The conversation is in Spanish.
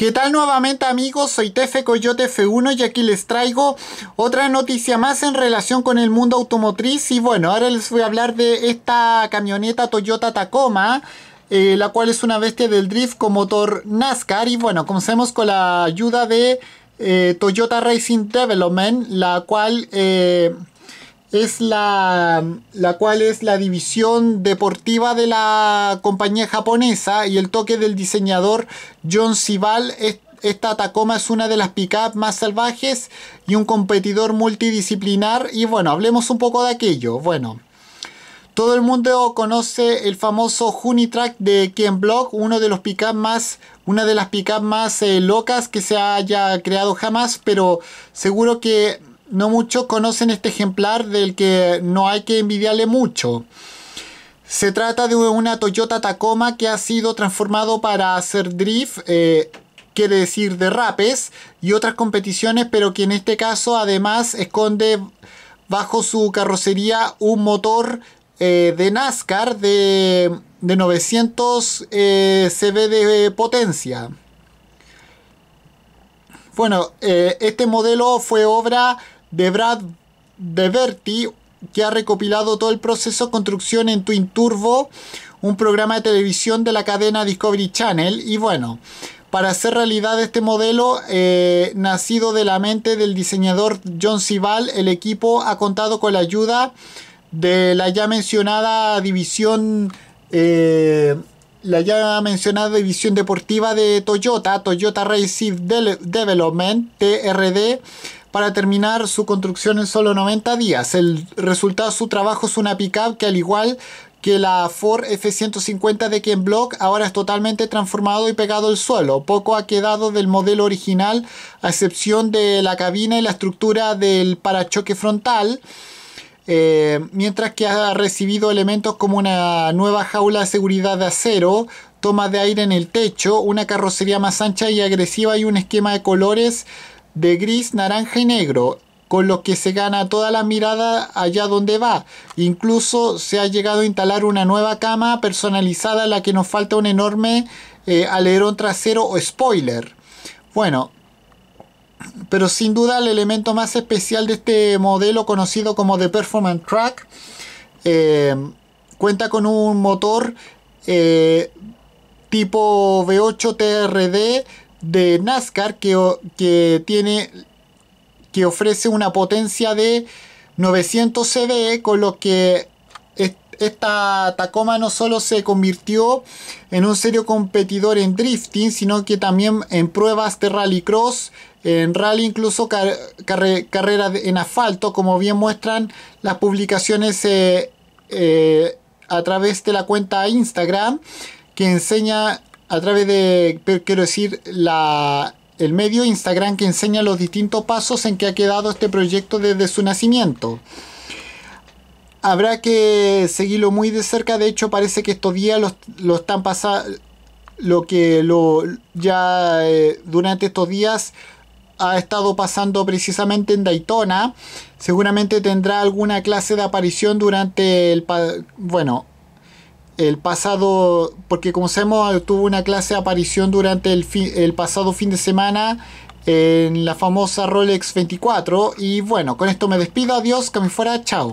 ¿Qué tal nuevamente amigos? Soy Tefe Coyote F1 y aquí les traigo otra noticia más en relación con el mundo automotriz y bueno, ahora les voy a hablar de esta camioneta Toyota Tacoma eh, la cual es una bestia del drift con motor NASCAR y bueno, comencemos con la ayuda de eh, Toyota Racing Development, la cual... Eh, es la, cual es la división deportiva de la compañía japonesa y el toque del diseñador John Sival. Esta Tacoma es una de las pick-up más salvajes y un competidor multidisciplinar. Y bueno, hablemos un poco de aquello. Bueno, todo el mundo conoce el famoso Track de Ken Block, uno de los pick más, una de las pick más eh, locas que se haya creado jamás, pero seguro que no muchos conocen este ejemplar del que no hay que envidiarle mucho. Se trata de una Toyota Tacoma que ha sido transformado para hacer drift, eh, quiere decir derrapes y otras competiciones, pero que en este caso además esconde bajo su carrocería un motor eh, de NASCAR de, 900 eh, CV de potencia. Bueno, eh, este modelo fue obra de Brad Deverti, que ha recopilado todo el proceso de construcción en Twin Turbo, un programa de televisión de la cadena Discovery Channel. Y bueno, para hacer realidad este modelo, eh, nacido de la mente del diseñador John Sival, el equipo ha contado con la ayuda de la ya mencionada división. Eh, la ya mencionada división deportiva de Toyota, Toyota Racing Development, TRD, para terminar su construcción en solo 90 días. El resultado de su trabajo es una pickup que al igual que la Ford F-150 de Ken Block ahora es totalmente transformado y pegado al suelo. Poco ha quedado del modelo original, a excepción de la cabina y la estructura del parachoque frontal. Eh, mientras que ha recibido elementos como una nueva jaula de seguridad de acero, ...toma de aire en el techo, una carrocería más ancha y agresiva y un esquema de colores de gris, naranja y negro, con lo que se gana toda la mirada allá donde va. Incluso se ha llegado a instalar una nueva cama personalizada la que nos falta un enorme eh, alerón trasero o spoiler. Bueno, pero sin duda el elemento más especial de este modelo conocido como The Performance Track eh, cuenta con un motor eh, tipo V8 TRD de NASCAR que, que tiene que ofrece una potencia de 900 CV e, con lo que esta Tacoma no solo se convirtió en un serio competidor en drifting, sino que también en pruebas de rallycross, en rally incluso carrera en asfalto, como bien muestran las publicaciones eh, eh, a través de la cuenta Instagram que enseña a través de, quiero decir, la, el medio Instagram que enseña los distintos pasos en que ha quedado este proyecto desde su nacimiento. Habrá que seguirlo muy de cerca, de hecho parece que estos días lo, están pasando, lo que lo, ya eh, durante estos días ha estado pasando precisamente en Daytona. Seguramente tendrá alguna clase de aparición durante el... Bueno, el pasado, porque como sabemos, tuvo una clase de aparición durante el, el pasado fin de semana en la famosa Rolex 24. Y bueno, con esto me despido, adiós, que me fuera, chao.